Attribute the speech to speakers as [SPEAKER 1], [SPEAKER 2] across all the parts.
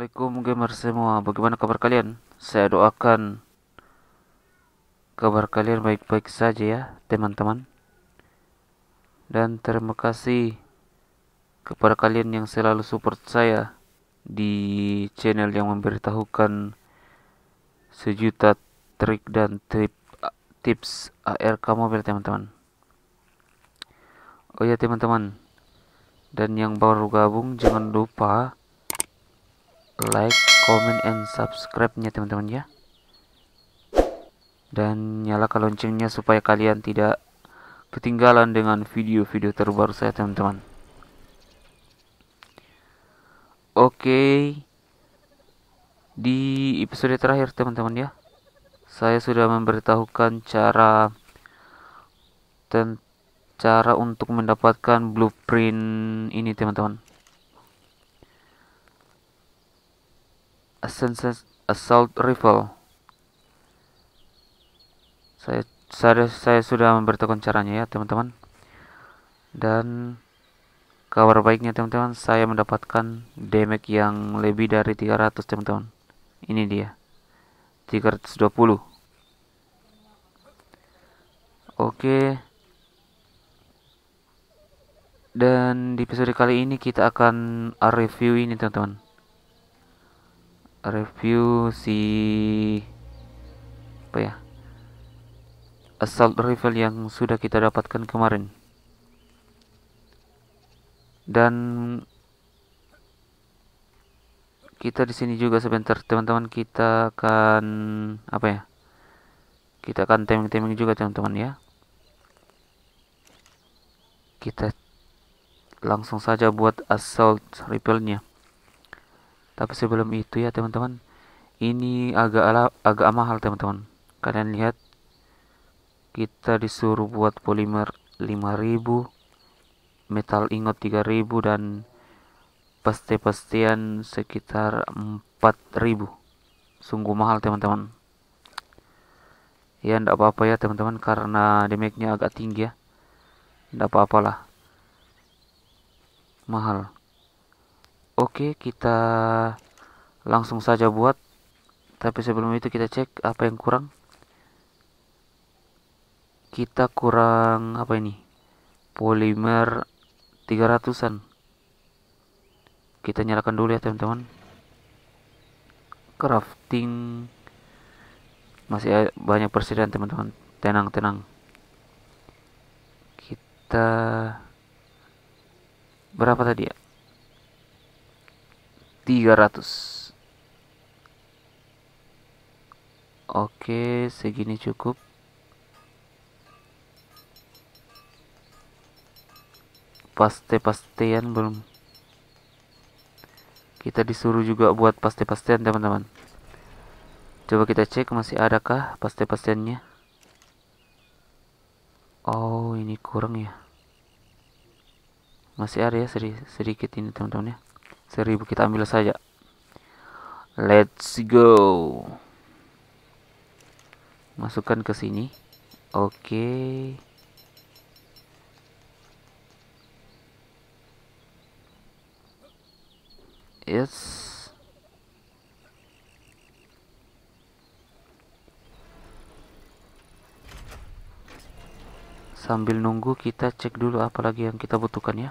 [SPEAKER 1] Assalamualaikum gamer semua Bagaimana kabar kalian? Saya doakan Kabar kalian baik-baik saja ya Teman-teman Dan terima kasih Kepada kalian yang selalu support saya Di channel yang memberitahukan Sejuta trik dan trip, tips ARK mobil teman-teman Oh ya teman-teman Dan yang baru gabung jangan lupa like, comment, and subscribe-nya teman-teman ya. Dan nyalakan loncengnya supaya kalian tidak ketinggalan dengan video-video terbaru saya teman-teman. Oke. Di episode terakhir teman-teman ya. Saya sudah memberitahukan cara dan cara untuk mendapatkan blueprint ini teman-teman assault rifle. Saya saya, saya sudah memberitahukan caranya ya, teman-teman. Dan kabar baiknya teman-teman, saya mendapatkan damage yang lebih dari 300, teman-teman. Ini dia. 320. Oke. Dan di episode kali ini kita akan review ini, teman-teman review si apa ya assault rifle yang sudah kita dapatkan kemarin dan kita di sini juga sebentar teman-teman kita akan apa ya kita akan timing-timing juga teman-teman ya kita langsung saja buat assault rifle-nya tapi sebelum itu ya teman-teman ini agak ala, agak mahal teman-teman kalian lihat kita disuruh buat polimer 5000 metal ingot 3000 dan pasti-pastian sekitar 4000 sungguh mahal teman-teman ya ndak apa-apa ya teman-teman karena damage agak tinggi ya ndak apa-apalah mahal Oke, kita langsung saja buat. Tapi sebelum itu kita cek apa yang kurang. Kita kurang apa ini? Polimer 300-an. Kita nyalakan dulu ya, teman-teman. Crafting masih banyak persediaan, teman-teman. Tenang, tenang. Kita berapa tadi ya? 300 oke segini cukup paste-pastean belum kita disuruh juga buat paste-pastean teman-teman coba kita cek masih adakah paste-pasteannya oh ini kurang ya masih ada ya sedikit ini teman-teman ya seribu kita ambil saja let's go masukkan ke sini oke okay. yes sambil nunggu kita cek dulu apalagi yang kita butuhkan ya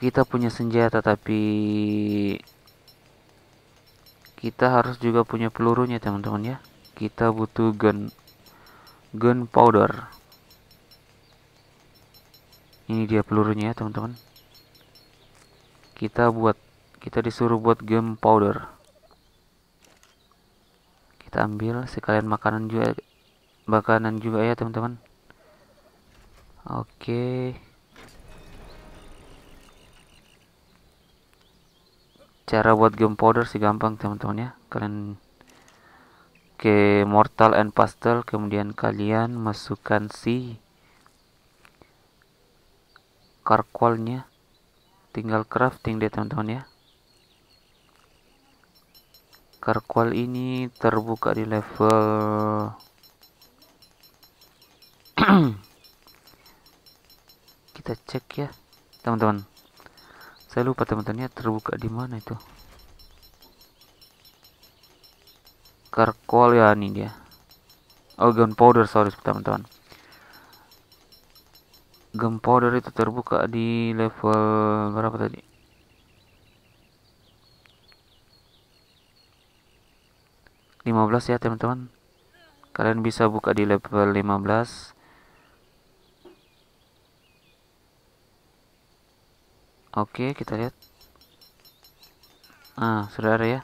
[SPEAKER 1] kita punya senjata tapi kita harus juga punya pelurunya teman-teman ya kita butuh gun gun powder ini dia pelurunya ya teman-teman kita buat kita disuruh buat gun powder kita ambil sekalian makanan juga makanan juga ya teman-teman oke okay. cara buat game powder sih gampang teman-teman ya kalian ke mortal and pastel kemudian kalian masukkan si karkolnya tinggal crafting deh teman-teman ya karkol ini terbuka di level kita cek ya teman-teman saya lupa teman-temannya terbuka di mana itu karkol ya ini dia oh gunpowder sorry teman-teman gunpowder itu terbuka di level berapa tadi lima belas ya teman-teman kalian bisa buka di level lima belas. Oke, kita lihat. Ah, sudah ada ya.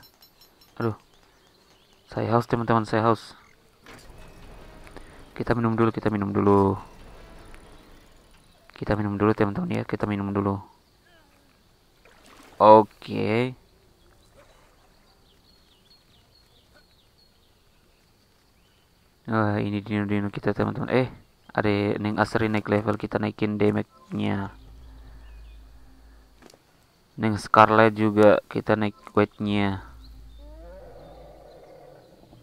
[SPEAKER 1] Aduh. Saya haus, teman-teman, saya haus. Kita minum dulu, kita minum dulu. Kita minum dulu, teman-teman ya. Kita minum dulu. Oke. Wah, ini dino-dino kita, teman-teman. Eh, ada Neng Asri naik level, kita naikin damage-nya. Neng Scarlet juga kita naik weightnya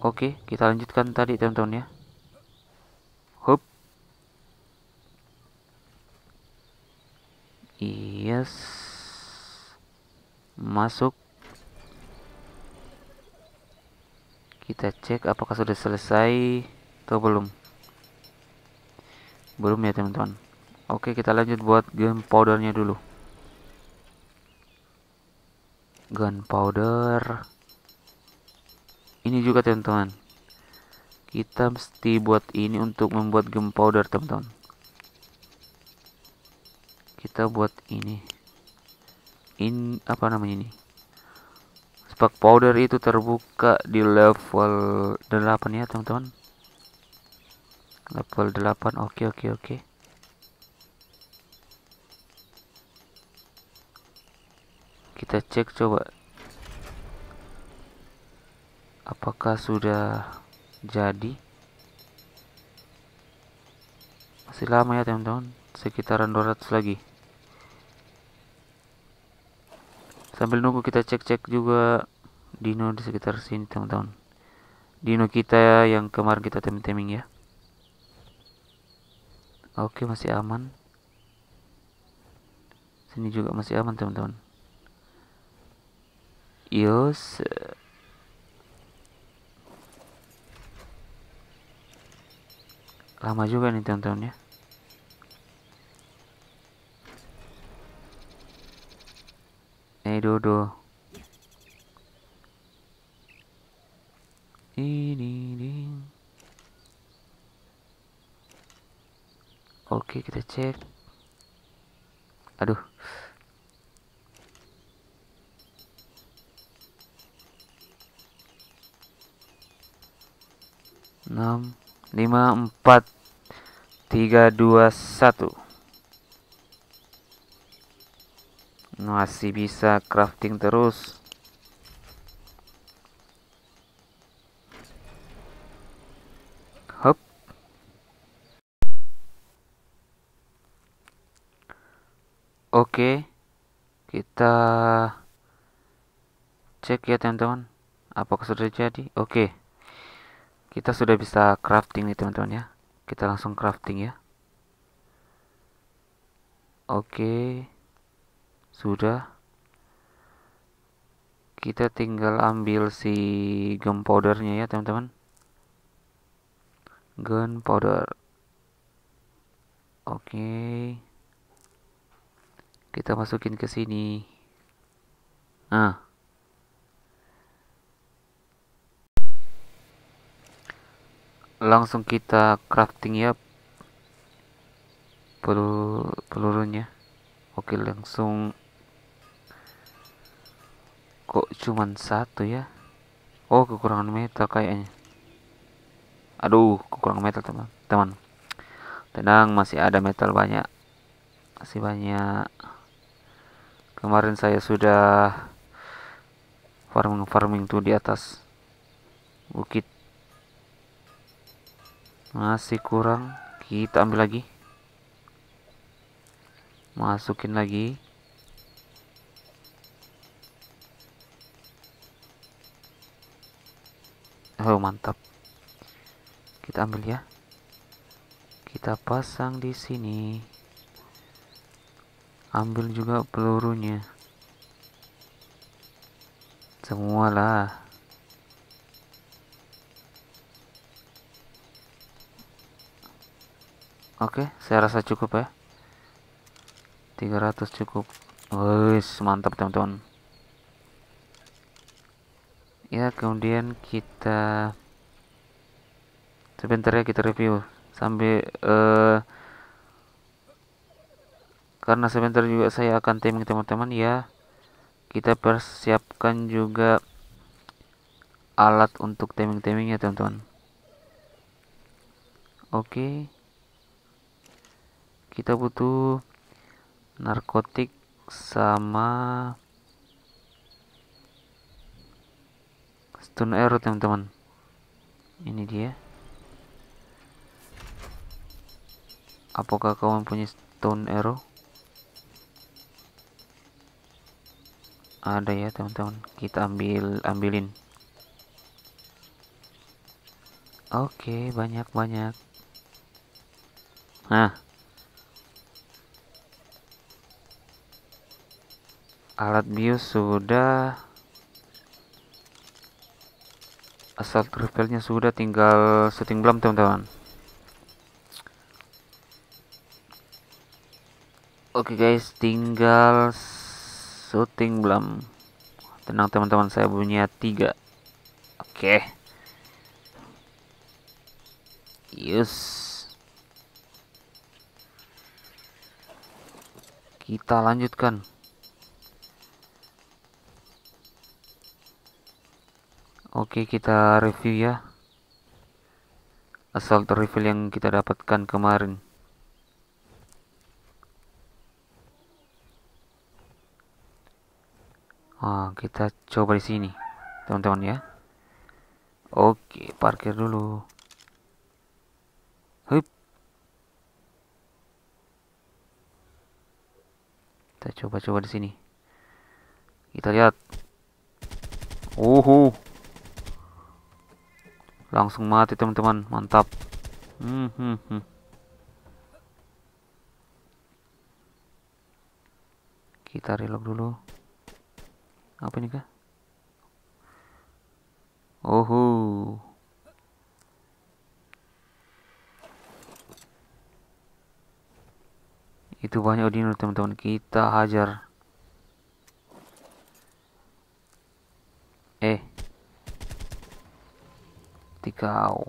[SPEAKER 1] Oke kita lanjutkan tadi teman-teman ya Hop Yes Masuk Kita cek apakah sudah selesai Atau belum Belum ya teman-teman Oke kita lanjut buat game powdernya dulu gunpowder ini juga teman-teman kita mesti buat ini untuk membuat gunpowder teman-teman kita buat ini in apa namanya ini spark powder itu terbuka di level 8 ya teman-teman level 8 oke okay, oke okay, oke okay. kita cek coba apakah sudah jadi masih lama ya teman-teman sekitaran 200 lagi sambil nunggu kita cek-cek juga dino di sekitar sini teman-teman dino kita yang kemarin kita teming-teming ya oke masih aman sini juga masih aman teman-teman use lama juga nih tontonnya Eh ini dodo ini ding oke kita cek aduh 6 5 4 3 2 1 masih bisa crafting terus Hop. Oke, kita cek ya teman-teman. Apakah sudah jadi? Oke. okay kita sudah bisa crafting nih teman-teman ya kita langsung crafting ya oke sudah kita tinggal ambil si gunpowdernya ya teman-teman gunpowder oke kita masukin ke sini nah langsung kita crafting ya pelurunya oke langsung kok cuman satu ya oh kekurangan metal kayaknya aduh kekurangan metal teman-teman tenang masih ada metal banyak masih banyak kemarin saya sudah farming farming tuh di atas bukit masih kurang kita ambil lagi masukin lagi oh mantap kita ambil ya kita pasang di sini ambil juga pelurunya semualah Oke, saya rasa cukup ya. 300 cukup. Wis, mantap teman-teman. Ya, kemudian kita sebentar ya kita review sampai uh, karena sebentar juga saya akan timing teman-teman ya. Kita persiapkan juga alat untuk timing-timingnya teman-teman. Oke. Okay kita butuh narkotik sama stun arrow teman-teman ini dia apakah kau mempunyai stun arrow ada ya teman-teman kita ambil ambilin oke okay, banyak-banyak nah alat bius sudah asal rifle-nya sudah tinggal shooting belum teman-teman oke okay, guys tinggal shooting belum. tenang teman-teman saya punya tiga oke okay. yes kita lanjutkan Oke kita review ya Assault Rifle yang kita dapatkan kemarin ah, Kita coba di sini teman-teman ya Oke parkir dulu Hup. Kita coba-coba di sini. Kita lihat. Uhu. Langsung mati teman-teman, mantap. Hmm, hmm, hmm. Kita reload dulu. Apa ini kah? Oho. Itu banyak Odin teman-teman. Kita hajar. Eh mati kau.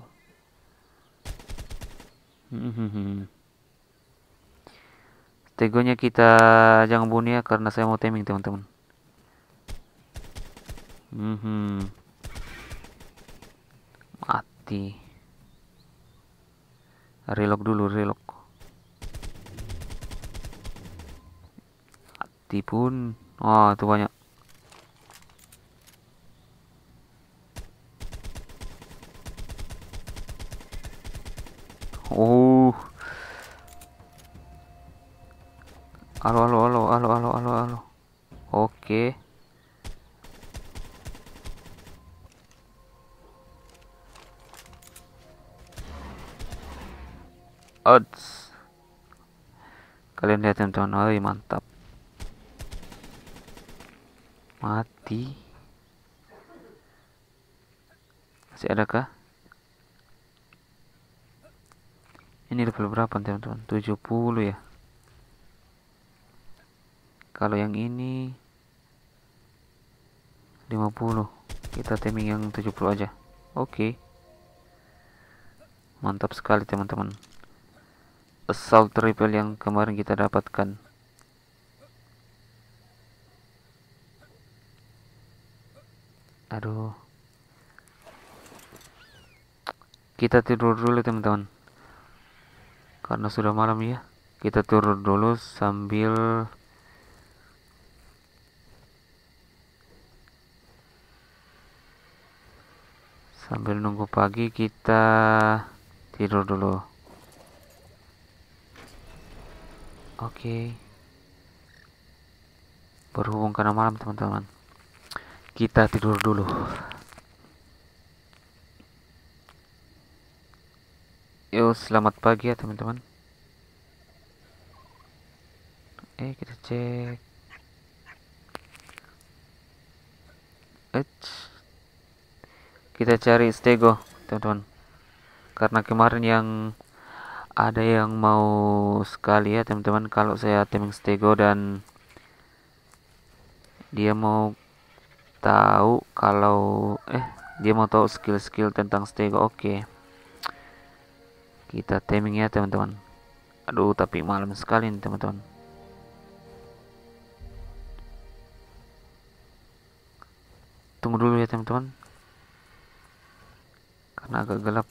[SPEAKER 1] Hmm. Tegonya kita jangan bunuh ya karena saya mau timing teman-teman. Hmm. Mati. Relok dulu, relok. Mati pun. Oh, itu banyak. Halo, halo, halo, halo, halo, halo, halo. Oke. Odds. Kalian lihat teman-teman, oi mantap. Mati. Masih ada kah? Ini level berapa teman-teman? 70 ya kalau yang ini 50 kita timing yang 70 aja oke okay. mantap sekali teman-teman assault triple yang kemarin kita dapatkan aduh kita tidur dulu teman-teman karena sudah malam ya kita tidur dulu sambil sambil nunggu pagi kita tidur dulu oke berhubung karena malam teman-teman kita tidur dulu yo selamat pagi ya teman-teman eh kita cek Eits kita cari stego teman-teman karena kemarin yang ada yang mau sekali ya teman-teman kalau saya timing stego dan dia mau tahu kalau eh dia mau tahu skill-skill tentang stego oke okay. kita timing ya teman-teman aduh tapi malam sekali nih teman-teman tunggu dulu ya teman-teman Она как глоб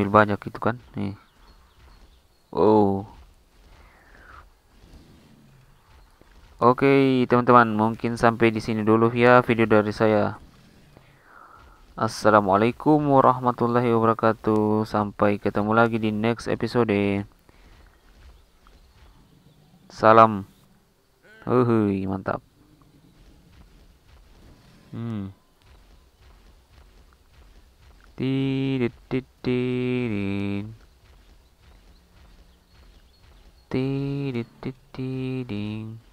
[SPEAKER 1] mil banyak itu kan nih oh Oke okay, teman-teman mungkin sampai di sini dulu ya video dari saya Assalamualaikum warahmatullahi wabarakatuh sampai ketemu lagi di next episode Salam Uhuy mantap Hmm Dee dee dee dee dee dee dee dee